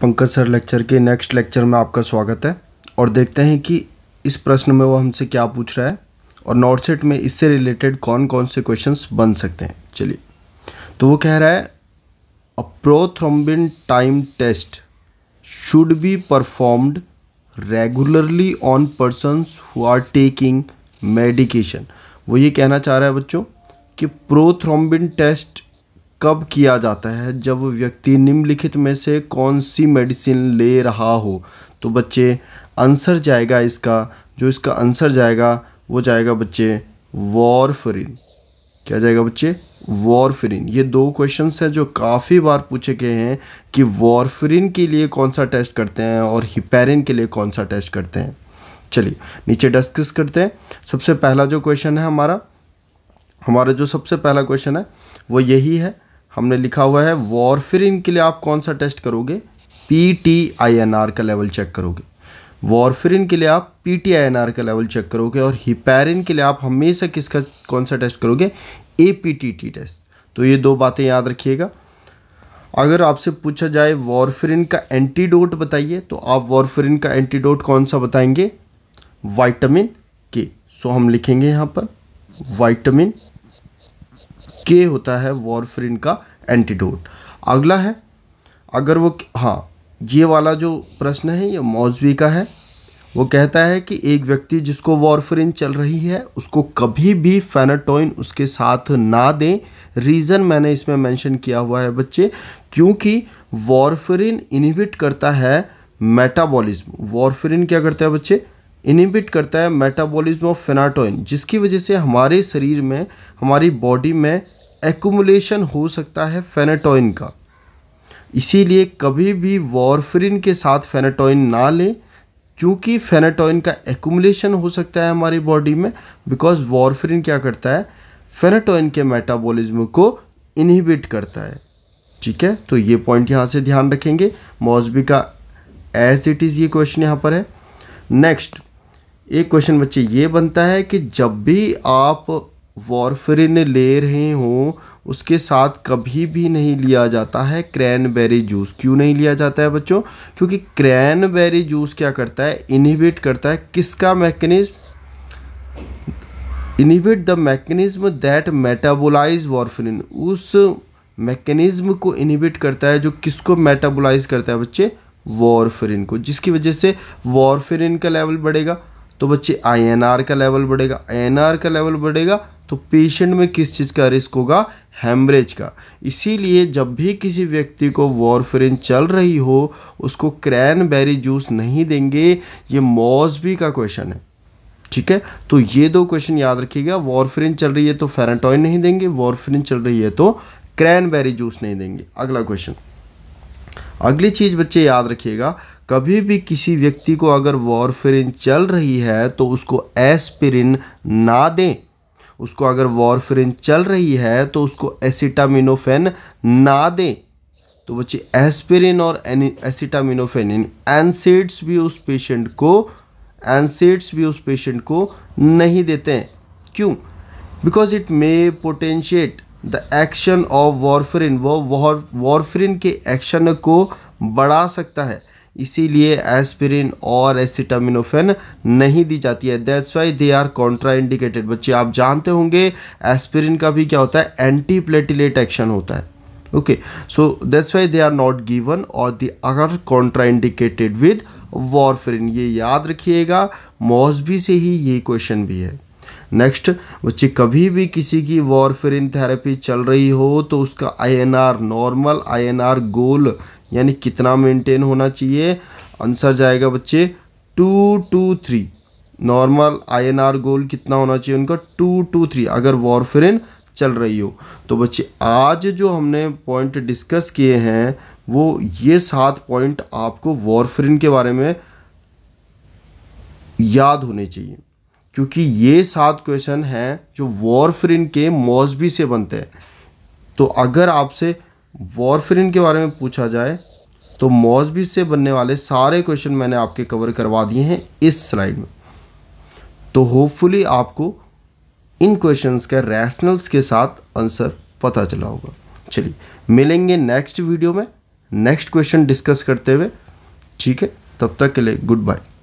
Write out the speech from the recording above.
Pankaj sir lecture के next lecture में आपका स्वागत है और देखते हैं कि इस प्रश्न में वो हमसे क्या पूछ रहा है और नॉर्थ सेट में इससे रिलेटेड कौन कौन से क्वेश्चंस बन सकते हैं चलिए तो वो कह रहा है a prothrombin time test should be performed regularly on persons who are taking medication वो ये कहना चाह रहा है बच्चों कि प्रोथ्रोम्बिन टेस्ट कब किया जाता है जब व्यक्ति निम्नलिखित में से कौन सी मेडिसिन ले रहा हो तो बच्चे आंसर जाएगा इसका जो इसका आंसर जाएगा वो जाएगा बच्चे वॉरफरिन क्या जाएगा बच्चे वॉरफरिन ये दो क्वेश्चंस हैं जो काफ़ी बार पूछे गए हैं कि वॉरफरिन के लिए कौन सा टेस्ट करते हैं और हिपेरिन के लिए कौन सा टेस्ट करते हैं चलिए नीचे डिस्कस करते हैं सबसे पहला जो क्वेश्चन है हमारा हमारा जो सबसे पहला क्वेश्चन है वो यही है हमने लिखा हुआ है वॉरफिरिन के लिए आप कौन सा टेस्ट करोगे P T I N R का लेवल चेक करोगे वॉरफिरिन के लिए आप P T I N R का लेवल चेक करोगे और हिपैरिन के लिए आप हमेशा किसका कौन सा टेस्ट करोगे A P T T test तो ये दो बातें याद रखिएगा अगर आपसे पूछा जाए वॉरफिरिन का एंटीडोट बताइए तो आप वॉरफिरिन का एंटीडोट कौन सा बताएंगे वाइटामिन के सो हम लिखेंगे यहाँ पर वाइटामिन के होता है वॉरफिरिन का एंटीडोट अगला है अगर वो हाँ ये वाला जो प्रश्न है ये मौजवी का है वो कहता है कि एक व्यक्ति जिसको वॉरफरिन चल रही है उसको कभी भी फेनाटोइन उसके साथ ना दें रीज़न मैंने इसमें मेंशन किया हुआ है बच्चे क्योंकि वॉरफरिन इनिबिट करता है मेटाबॉलिज्म वॉरफरिन क्या करता है बच्चे इनिबिट करता है मेटाबॉलिज्म ऑफ फेनाटोइन जिसकी वजह से हमारे शरीर में हमारी बॉडी में एकुमुलेशन हो सकता है फेनाटोइन का इसीलिए कभी भी वॉरफ्रिन के साथ फेनाटोइन ना लें क्योंकि फेनाटोइन का एकुमुलेशन हो सकता है हमारी बॉडी में बिकॉज वॉरफ्रिन क्या करता है फेनाटोइन के मेटाबॉलिज्म को इनहिबिट करता है ठीक है तो ये पॉइंट यहाँ से ध्यान रखेंगे मौसबी का एज इट इज़ ये क्वेश्चन यहाँ पर है नेक्स्ट एक क्वेश्चन बच्चे ये बनता है कि जब भी आप वॉरफरिन ले रहे हों उसके साथ कभी भी नहीं लिया जाता है क्रैनबेरी जूस क्यों नहीं लिया जाता है बच्चों क्योंकि क्रैनबेरी जूस क्या करता है इनहिबिट करता है किसका mechanism inhibit the mechanism that metabolize warfarin उस मैकेनिज्म को इनहिबिट करता है जो किसको मेटाबोलाइज करता है बच्चे वॉरफरिन को जिसकी वजह से वॉरफरिन का लेवल बढ़ेगा तो बच्चे आईएनआर का लेवल बढ़ेगा आईएनआर का लेवल बढ़ेगा तो पेशेंट में किस चीज़ का रिस्क होगा हेमरेज का इसीलिए जब भी किसी व्यक्ति को वॉरफ्रिन चल रही हो उसको क्रैनबेरी जूस नहीं देंगे ये मॉसबी का क्वेश्चन है ठीक है तो ये दो क्वेश्चन याद रखिएगा वॉरफ्रिन चल रही है तो फेराटॉइन नहीं देंगे वॉरफ्रिन चल रही है तो क्रैनबेरी जूस नहीं देंगे अगला क्वेश्चन अगली चीज़ बच्चे याद रखिएगा कभी भी किसी व्यक्ति को अगर वॉरफेरिन चल रही है तो उसको एस्पिरिन ना दें उसको अगर वॉरफ्रिन चल रही है तो उसको एसिटामिनोफेन ना दें तो बच्चे एस्पिरिन और एसिटामिनोफेन एनसीड्स भी उस पेशेंट को एनसीड्स भी उस पेशेंट को नहीं देते हैं क्यों because it may potentiate the action of warfarin वो वॉर के एक्शन को बढ़ा सकता है इसीलिए एस्पिरिन और एसिटामिनोफेन नहीं दी जाती है that's why they are contraindicated बच्चे आप जानते होंगे एस्पिरिन का भी क्या होता है एंटी प्लेटिलेट एक्शन होता है okay so that's why they are not given और they are contraindicated with warfarin ये याद रखिएगा मॉसबी से ही ये क्वेश्चन भी है नेक्स्ट बच्चे कभी भी किसी की वॉरफेरिन थेरेपी चल रही हो तो उसका आईएनआर नॉर्मल आईएनआर गोल यानी कितना मेंटेन होना चाहिए आंसर जाएगा बच्चे two to three normal INR goal कितना होना चाहिए उनका टू टू थ्री अगर वॉरफेरिन चल रही हो तो बच्चे आज जो हमने पॉइंट डिस्कस किए हैं वो ये सात पॉइंट आपको वॉरफेरिन के बारे में याद होने चाहिए क्योंकि ये सात क्वेश्चन हैं जो वॉरफेरिन के मौजबी से बनते हैं तो अगर आपसे वॉरफ्रिन के बारे में पूछा जाए तो मौजबी से बनने वाले सारे क्वेश्चन मैंने आपके कवर करवा दिए हैं इस स्लाइड में तो होपफुली आपको इन क्वेश्चंस का रैशनल्स के साथ आंसर पता चला होगा चलिए मिलेंगे नेक्स्ट वीडियो में नेक्स्ट क्वेश्चन डिस्कस करते हुए ठीक है तब तक के लिए गुड बाय